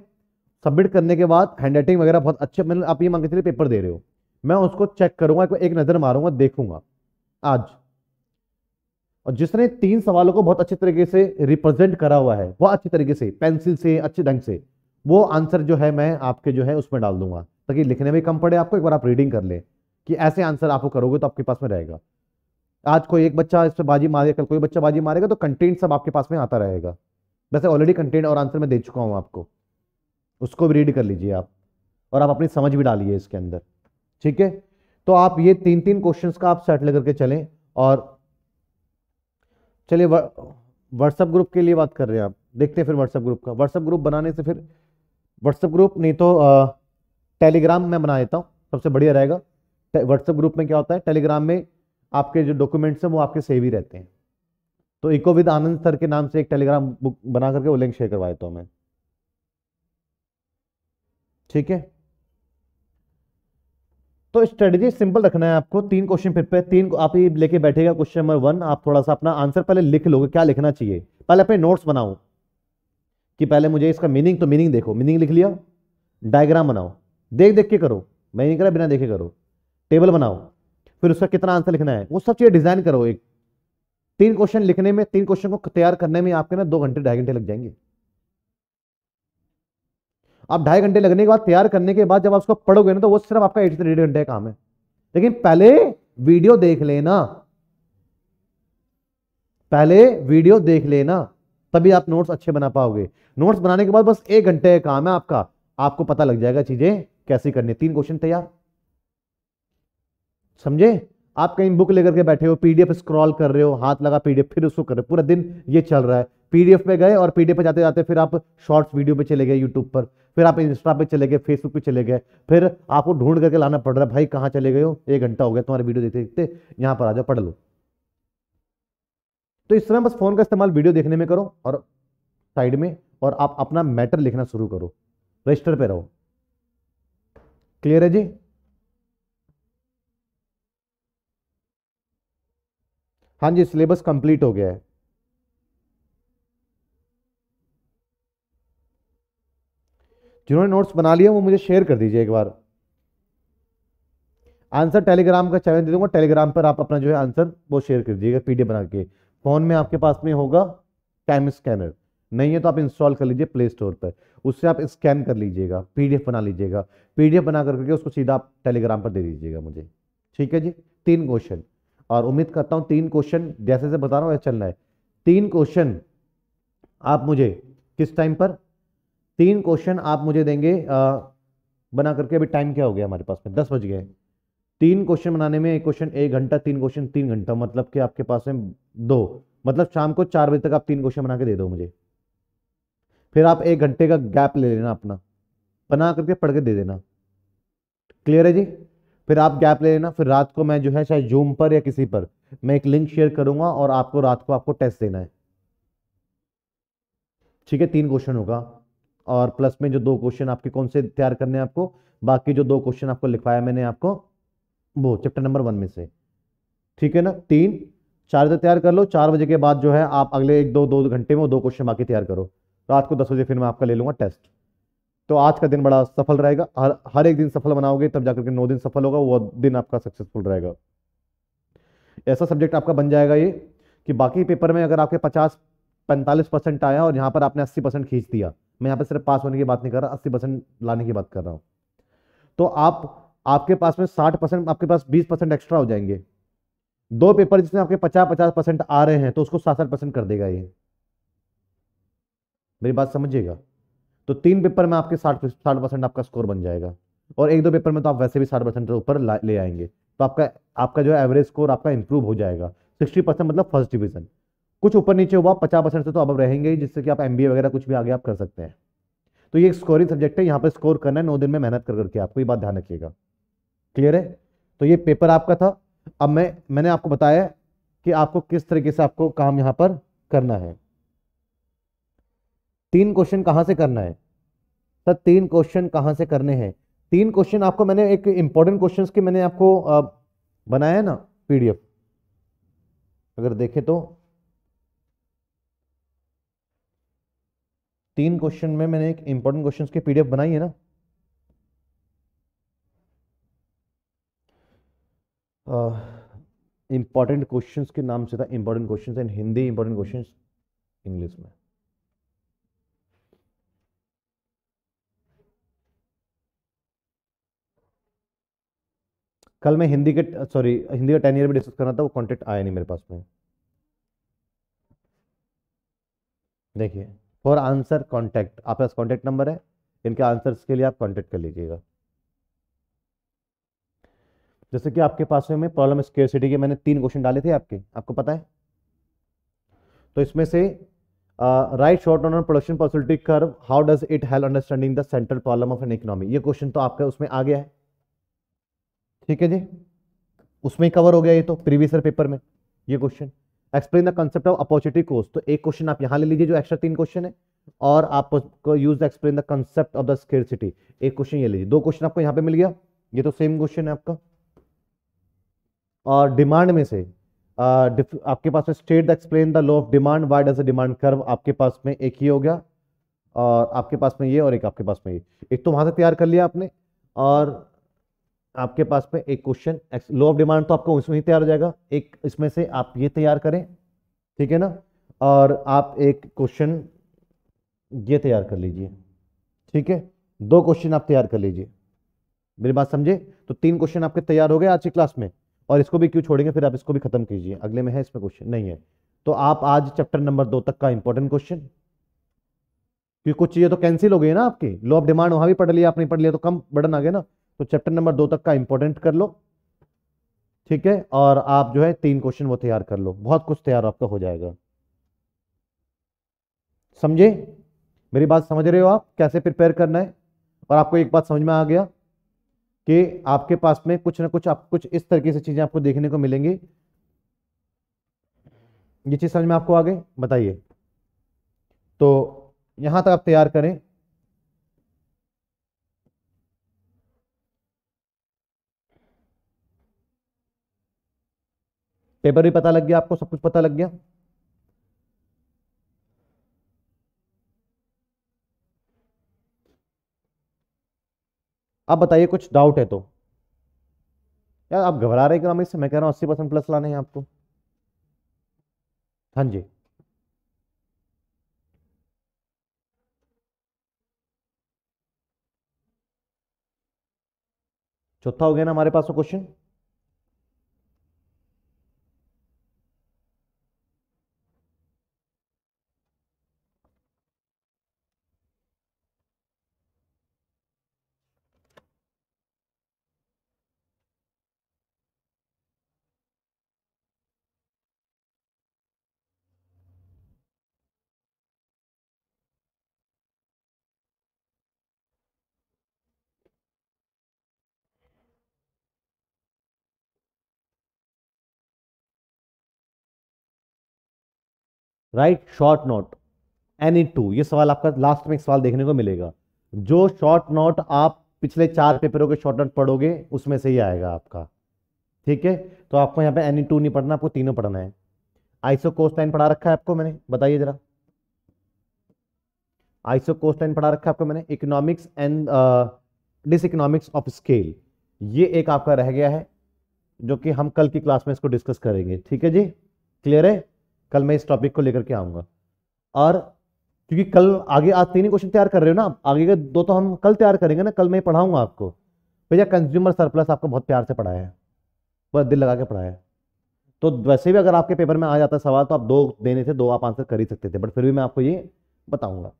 सबमिट करने के बाद हैंड राइटिंग वगैरह बहुत अच्छे मतलब आप ये मांग के चलिए पेपर दे रहे हो मैं उसको चेक करूंगा एक नज़र मारूंगा देखूंगा आज और जिसने तीन सवालों को बहुत अच्छे तरीके से रिप्रेजेंट करा हुआ है बहुत अच्छे तरीके से पेंसिल से अच्छे ढंग से वो आंसर जो है मैं आपके जो है उसमें डाल दूंगा ताकि लिखने में कम पड़े आपको एक बार आप रीडिंग कर लें कि ऐसे आंसर आपको करोगे तो आपके पास में रहेगा आज कोई एक बच्चा इस पर बाजी मारे कल कोई बच्चा बाजी मारेगा तो कंटेंट सब आपके पास में आता रहेगा वैसे ऑलरेडी कंटेंट और आंसर मैं दे चुका हूँ आपको उसको भी रीड कर लीजिए आप और आप अपनी समझ भी डालिए इसके अंदर ठीक है तो आप ये तीन तीन क्वेश्चंस का आप सेट लेकर के चलें और चलिए व्हाट्सएप ग्रुप के लिए बात कर रहे हैं आप देखते हैं फिर व्हाट्सएप ग्रुप का व्हाट्सएप ग्रुप बनाने से फिर व्हाट्सएप ग्रुप नहीं तो टेलीग्राम में बना देता हूँ सबसे बढ़िया रहेगा व्हाट्सएप ग्रुप में क्या होता है टेलीग्राम में आपके जो डॉक्यूमेंट्स हैं वो आपके सेव ही रहते हैं तो इको विद आनंद सर के नाम से एक टेलीग्राम बुक बना करके वो लिंक शेयर करवा देता हूँ मैं ठीक है तो स्ट्रेटेजी सिंपल रखना है आपको तीन क्वेश्चन फिर पे तीन आप ही लेके बैठेगा क्वेश्चन नंबर वन आप थोड़ा सा अपना आंसर पहले लिख लोगे क्या लिखना चाहिए पहले अपने नोट्स बनाओ कि पहले मुझे इसका मीनिंग तो मीनिंग देखो मीनिंग लिख लिया डायग्राम बनाओ देख देख के करो मैं नहीं करा बिना देखे करो टेबल बनाओ फिर उसका कितना आंसर लिखना है वो सब चीज़ें डिजाइन करो एक तीन क्वेश्चन लिखने में तीन क्वेश्चन को तैयार करने में आपके ना दो घंटे ढाई घंटे लग जाएंगे आप ढाई घंटे लगने के बाद तैयार करने के बाद जब आप उसको पढ़ोगे ना तो वो सिर्फ आपका एट से डेढ़ घंटे का काम है लेकिन पहले वीडियो देख लेना पहले वीडियो देख लेना तभी आप नोट्स अच्छे बना पाओगे नोट्स बनाने के बाद बस एक घंटे का काम है आपका आपको पता लग जाएगा चीजें कैसी करनी तीन क्वेश्चन तैयार समझे आप कहीं बुक लेकर के बैठे हो पीडीएफ स्क्रॉल कर रहे हो हाथ लगा पीडीएफ फिर उसको कर रहे हो पूरा दिन ये चल रहा है पीडीएफ पे गए और पीडीएफ पे जाते जाते फिर आप शॉर्ट्स वीडियो पे चले गए यूट्यूब पर फिर आप इंस्टा पे चले गए फेसबुक पे चले गए फिर आपको ढूंढ करके लाना पड़ रहा है भाई कहाँ चले गए हो एक घंटा हो गया तुम्हारे वीडियो देखते देखते यहाँ पर आ जाओ पढ़ लो तो इस समय बस फोन का इस्तेमाल वीडियो देखने में करो और साइड में और आप अपना मैटर लिखना शुरू करो रजिस्टर पे रहो क्लियर है जी हाँ जी सिलेबस कंप्लीट हो गया है जिन्होंने नोट्स बना लिए वो मुझे शेयर कर दीजिए एक बार आंसर टेलीग्राम का चैनल दे दूंगा टेलीग्राम पर आप अपना जो है आंसर वो शेयर कर दीजिएगा पीडीएफ बना के फोन में आपके पास में होगा टाइम स्कैनर नहीं है तो आप इंस्टॉल कर लीजिए प्ले स्टोर पर उससे आप स्कैन कर लीजिएगा पीडीएफ बना लीजिएगा पीडीएफ बना करके उसको सीधा आप टेलीग्राम पर दे दीजिएगा मुझे ठीक है जी तीन क्वेश्चन और उम्मीद करता हूँ तीन क्वेश्चन जैसे जैसे बता रहा हूँ वैसे चलना है तीन क्वेश्चन आप मुझे किस टाइम पर तीन क्वेश्चन आप मुझे देंगे आ, बना करके अभी टाइम क्या हो गया हमारे पास में दस बज गए तीन क्वेश्चन बनाने में एक क्वेश्चन एक घंटा तीन क्वेश्चन तीन घंटा मतलब कि आपके पास में दो मतलब शाम को चार बजे तक आप तीन क्वेश्चन बना के दे दो मुझे फिर आप एक घंटे का गैप ले लेना अपना बना करके पढ़ के दे देना क्लियर है जी फिर आप गैप ले लेना फिर रात को मैं जो है शायद जूम पर या किसी पर मैं एक लिंक शेयर करूंगा और आपको रात को आपको टेस्ट देना है ठीक है तीन क्वेश्चन होगा और प्लस में जो दो क्वेश्चन आपके कौन से तैयार करने हैं आपको बाकी जो दो क्वेश्चन आपको लिखवाया मैंने आपको वो चैप्टर नंबर वन में से ठीक है ना तीन चार बजे तैयार कर लो चार बजे के बाद जो है आप अगले एक दो दो घंटे में दो क्वेश्चन बाकी तैयार करो रात को दस बजे फिर मैं आपका ले लूंगा टेस्ट तो आज का दिन बड़ा सफल रहेगा हर हर एक दिन सफल बनाओगे तब जाकर के नौ दिन सफल होगा वो दिन आपका सक्सेसफुल रहेगा ऐसा सब्जेक्ट आपका बन जाएगा ये कि बाकी पेपर में अगर आपके पचास पैंतालीस परसेंट आया और यहाँ पर आपने अस्सी परसेंट खींच दिया मैं यहाँ पर सिर्फ पास होने की बात नहीं कर रहा अस्सी परसेंट लाने की बात कर रहा हूँ तो आप आपके पास में साठ परसेंट आपके पास बीस परसेंट एक्स्ट्रा हो जाएंगे दो पेपर जिसमें आपके पचास पचास परसेंट आ रहे हैं तो उसको सात साठ परसेंट कर देगा ये मेरी बात समझिएगा तो तीन पेपर में आपके साठ साठ परसेंट आपका स्कोर बन जाएगा और एक दो पेपर में तो आप वैसे भी साठ परसेंट ऊपर ले आएंगे तो आपका आपका जो एवरेज स्कोर आपका इंप्रूव हो जाएगा सिक्सटी परसेंट मतलब फर्स्ट डिवीजन कुछ ऊपर नीचे हुआ पचास परसेंट से तो अब रहेंगे ही जिससे कि आप एम वगैरह कुछ भी आगे आप कर सकते हैं तो ये एक स्कोरिंग सब्जेक्ट है यहाँ पर स्कोर करना है नौ दिन में मेहनत कर करके आपको ये बात ध्यान रखिएगा क्लियर है तो ये पेपर आपका था अब मैं मैंने आपको बताया कि आपको किस तरीके से आपको काम यहाँ पर करना है तीन क्वेश्चन कहाँ से करना है सर तीन क्वेश्चन कहाँ से करने हैं तीन क्वेश्चन आपको मैंने एक इंपॉर्टेंट क्वेश्चन की मैंने आपको बनाया ना पीडीएफ अगर देखें तो तीन क्वेश्चन में मैंने एक इंपॉर्टेंट क्वेश्चन के पीडीएफ बनाई है ना इंपॉर्टेंट uh, क्वेश्चंस के नाम से था important questions in Hindi important questions English में कल मैं हिंदी के सॉरी हिंदी का टेन ईयर भी डिस्कस करना था वो कॉन्टेक्ट आया नहीं मेरे पास में देखिए फॉर आंसर कॉन्टैक्ट आपके पास कॉन्टैक्ट नंबर है इनके आंसर्स के लिए आप कॉन्टेक्ट कर लीजिएगा जैसे कि आपके पास में प्रॉब्लम स्केयर के मैंने तीन क्वेश्चन डाले थे आपके आपको पता है तो इसमें से write short on production possibility curve how does it help understanding the central problem of an economy ये क्वेश्चन तो आपका उसमें आ गया है ठीक है जी उसमें ही कवर हो गया ये तो प्रीवियस पेपर में ये question explain the concept of opportunity कोर्स तो एक क्वेश्चन आप यहां ले लीजिए जो एक्स्ट्रा तीन क्वेश्चन है और आपको use the explain the concept of the scarcity एक क्वेश्चन ये लीजिए दो क्वेश्चन आपको यहां पे मिल गया ये तो सेम क्वेश्चन है आपका और डिमांड में से आ, आपके पास में state the explain the law of demand why does demand curve आपके पास में एक ही हो गया और आपके पास में ये और एक आपके पास में ये एक तो वहां से तैयार कर लिया आपने और आपके पास में एक क्वेश्चन लो ऑफ डिमांड तो आपका उसमें ही तैयार हो जाएगा एक इसमें से आप ये तैयार करें ठीक है ना और आप एक क्वेश्चन ये तैयार कर लीजिए ठीक है दो क्वेश्चन आप तैयार कर लीजिए मेरी बात समझे तो तीन क्वेश्चन आपके तैयार हो गए आज की क्लास में और इसको भी क्यों छोड़ेंगे फिर आप इसको भी खत्म कीजिए अगले में है इसमें क्वेश्चन नहीं है तो आप आज चैप्टर नंबर दो तक का इंपॉर्टेंट क्वेश्चन क्योंकि कुछ चीजें तो कैंसिल हो गई ना आपकी लो ऑफ डिमांड वहां भी पढ़ लिया आपने पढ़ लिया तो कम बर्डन आ गया ना तो चैप्टर नंबर दो तक का इंपॉर्टेंट कर लो ठीक है और आप जो है तीन क्वेश्चन वो तैयार कर लो बहुत कुछ तैयार आपका हो जाएगा समझे मेरी बात समझ रहे हो आप कैसे प्रिपेयर करना है और आपको एक बात समझ में आ गया कि आपके पास में कुछ ना कुछ आप कुछ इस तरीके से चीजें आपको देखने को मिलेंगी ये चीज समझ में आपको आ गई बताइए तो यहां तक आप तैयार करें पेपर भी पता लग गया आपको सब कुछ पता लग गया अब बताइए कुछ डाउट है तो यार आप घबरा रहे हैं से मैं कह रहा हूं अस्सी परसेंट प्लस लाने हैं आपको हाँ जी चौथा हो गया ना हमारे पास क्वेश्चन तो write short note any two ये सवाल आपका लास्ट में एक सवाल देखने को मिलेगा जो शॉर्ट नोट आप पिछले चार पेपरों के शॉर्ट नोट पढ़ोगे उसमें से ही आएगा आपका ठीक है तो आपको यहाँ पे एनी टू नहीं पढ़ना आपको तीनों पढ़ना है आइसो लाइन पढ़ा रखा है आपको मैंने बताइए जरा आइसो लाइन पढ़ा रखा है आपको मैंने economics and diseconomics of scale ये एक आपका रह गया है जो कि हम कल की क्लास में इसको डिस्कस करेंगे ठीक है जी क्लियर है कल मैं इस टॉपिक को लेकर के आऊँगा और क्योंकि कल आगे आज तीन ही क्वेश्चन तैयार कर रहे हो ना आगे के दो तो हम कल तैयार करेंगे ना कल मैं पढ़ाऊंगा आपको भैया कंज्यूमर सरप्लस आपको बहुत प्यार से पढ़ाया है बहुत दिल लगा के पढ़ाया है तो वैसे भी अगर आपके पेपर में आ जाता है सवाल तो आप दो देने थे दो आप आंसर कर ही सकते थे बट फिर भी मैं आपको ये बताऊंगा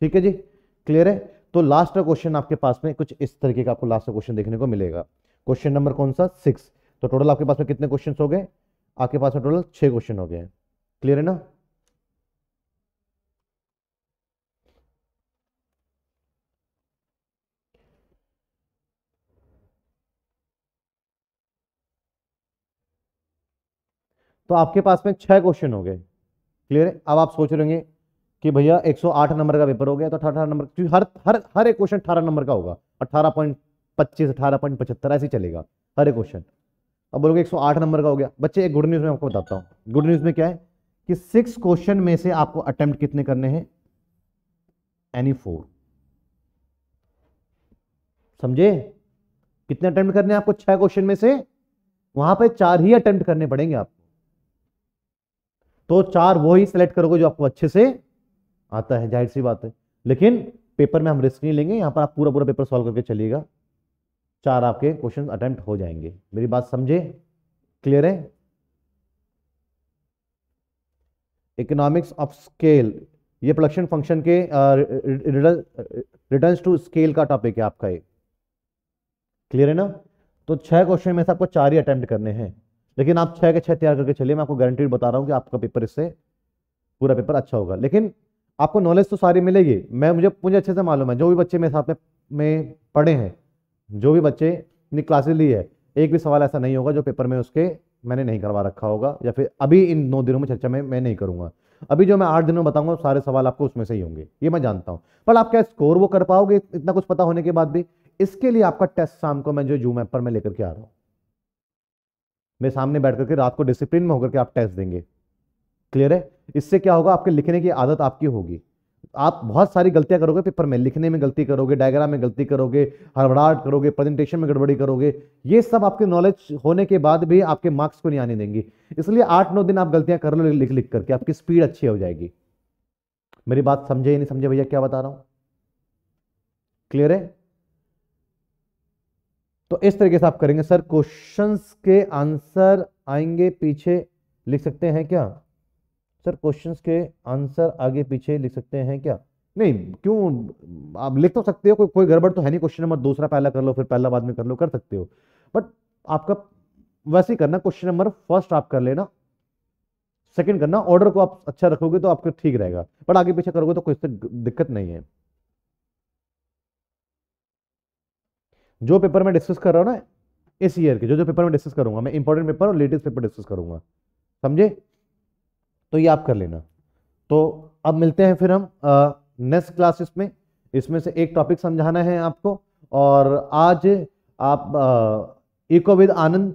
ठीक है जी क्लियर है तो लास्ट का क्वेश्चन आपके पास में कुछ इस तरीके का आपको लास्ट का क्वेश्चन देखने को मिलेगा क्वेश्चन नंबर कौन सा सिक्स तो टोटल आपके पास में कितने क्वेश्चन हो गए आपके पास में टोटल छः क्वेश्चन हो गए हैं क्लियर है ना तो आपके पास में छह क्वेश्चन हो गए क्लियर है अब आप सोच रहे होंगे कि भैया 108 नंबर का पेपर हो गया तो अठारह नंबर क्योंकि हर हर हर एक क्वेश्चन अठारह नंबर का होगा अठारह पॉइंट पच्चीस अठारह पॉइंट पचहत्तर ऐसे चलेगा हर एक क्वेश्चन अब बोलोगे 108 नंबर का हो गया बच्चे एक गुड न्यूज़ में आपको बताता हूँ गुड न्यूज़ में क्या है कि सिक्स क्वेश्चन में से आपको अटेम्प्ट कितने करने हैं एनी फोर समझे कितने अटेम्प्ट करने हैं आपको छह क्वेश्चन में से वहां पे चार ही अटेम्प्ट करने पड़ेंगे आपको तो चार वो ही सिलेक्ट करोगे जो आपको अच्छे से आता है जाहिर सी बात है लेकिन पेपर में हम रिस्क नहीं लेंगे यहां पर आप पूरा पूरा पेपर सॉल्व करके चलिएगा चार आपके क्वेश्चन अटेम्प्ट हो जाएंगे मेरी बात समझे क्लियर है इकोनॉमिक्स ऑफ स्केल ये प्रोडक्शन फंक्शन के रिटर्न टू स्केल का टॉपिक है आपका ये क्लियर है ना तो छह क्वेश्चन में से आपको चार ही अटेम्प्ट करने हैं लेकिन आप छह के छह तैयार करके चलिए मैं आपको गारंटीड बता रहा हूँ कि आपका पेपर इससे पूरा पेपर अच्छा होगा लेकिन आपको नॉलेज तो सारी मिलेगी मैं मुझे मुझे अच्छे से मालूम है जो भी बच्चे मेरे साथ में में पढ़े हैं जो भी बच्चे अपनी क्लासेस ली है एक भी सवाल ऐसा नहीं होगा जो पेपर में उसके मैंने नहीं करवा रखा होगा या फिर अभी इन नौ दिनों में चर्चा में मैं नहीं करूंगा अभी जो मैं आठ दिनों में बताऊंगा सारे सवाल आपको उसमें से ही होंगे ये मैं जानता हूं पर आप क्या स्कोर वो कर पाओगे इतना कुछ पता होने के बाद भी इसके लिए आपका टेस्ट शाम को मैं जो जूम ऐप पर मैं लेकर के आ रहा हूं मैं सामने बैठ करके रात को डिसिप्लिन में होकर के आप टेस्ट देंगे क्लियर है इससे क्या होगा आपके लिखने की आदत आपकी होगी आप बहुत सारी गलतियां करोगे पेपर में लिखने में गलती करोगे डायग्राम में गलती करोगे हड़बड़ाहट करोगे प्रेजेंटेशन में गड़बड़ी करोगे ये सब आपके नॉलेज होने के बाद भी आपके मार्क्स को नहीं आने देंगे इसलिए आठ नौ दिन आप गलतियां कर लो लिख लिख करके आपकी स्पीड अच्छी हो जाएगी मेरी बात समझे या नहीं समझे भैया क्या बता रहा हूं क्लियर है तो इस तरीके से आप करेंगे सर क्वेश्चंस के आंसर आएंगे पीछे लिख सकते हैं क्या सर क्वेश्चंस के आंसर आगे पीछे लिख सकते हैं क्या नहीं क्यों आप लिख तो सकते हो कोई कोई गड़बड़ तो है नहीं क्वेश्चन नंबर दूसरा पहला कर लो फिर पहला बाद में कर लो कर सकते हो बट आपका वैसे ही करना क्वेश्चन नंबर फर्स्ट आप कर लेना सेकंड करना ऑर्डर को आप अच्छा रखोगे तो आपका ठीक रहेगा बट आगे पीछे करोगे तो कोई दिक्कत नहीं है जो पेपर मैं डिस्कस कर रहा हूँ ना इस ईयर के जो जो पेपर मैं डिस्कस करूंगा मैं इंपॉर्टेंट पेपर और लेटेस्ट पेपर डिस्कस करूंगा समझे तो ये आप कर लेना तो अब मिलते हैं फिर हम नेक्स्ट क्लासेस में इसमें से एक टॉपिक समझाना है आपको और आज आप इको विद आनंद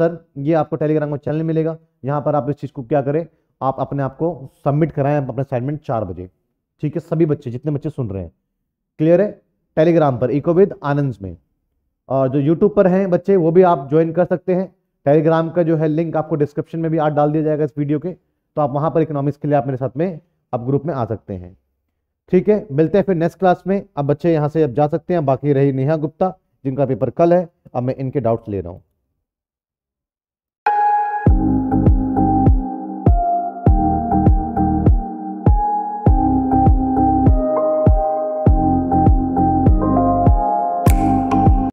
सर ये आपको टेलीग्राम का चैनल मिलेगा यहाँ पर आप इस चीज़ को क्या करें आप अपने आप को सबमिट कराएं अपने असाइनमेंट चार बजे ठीक है सभी बच्चे जितने बच्चे सुन रहे हैं क्लियर है टेलीग्राम पर इको विद आनंद में और जो यूट्यूब पर हैं बच्चे वो भी आप ज्वाइन कर सकते हैं टेलीग्राम का जो है लिंक आपको डिस्क्रिप्शन में भी आज डाल दिया जाएगा इस वीडियो के तो आप वहां पर इकोनॉमिक्स के लिए आप मेरे साथ में आप ग्रुप में आ सकते हैं ठीक है मिलते हैं फिर नेक्स्ट क्लास में अब बच्चे यहाँ से अब जा सकते हैं बाकी रही नेहा गुप्ता जिनका पेपर कल है अब मैं इनके डाउट्स ले रहा हूँ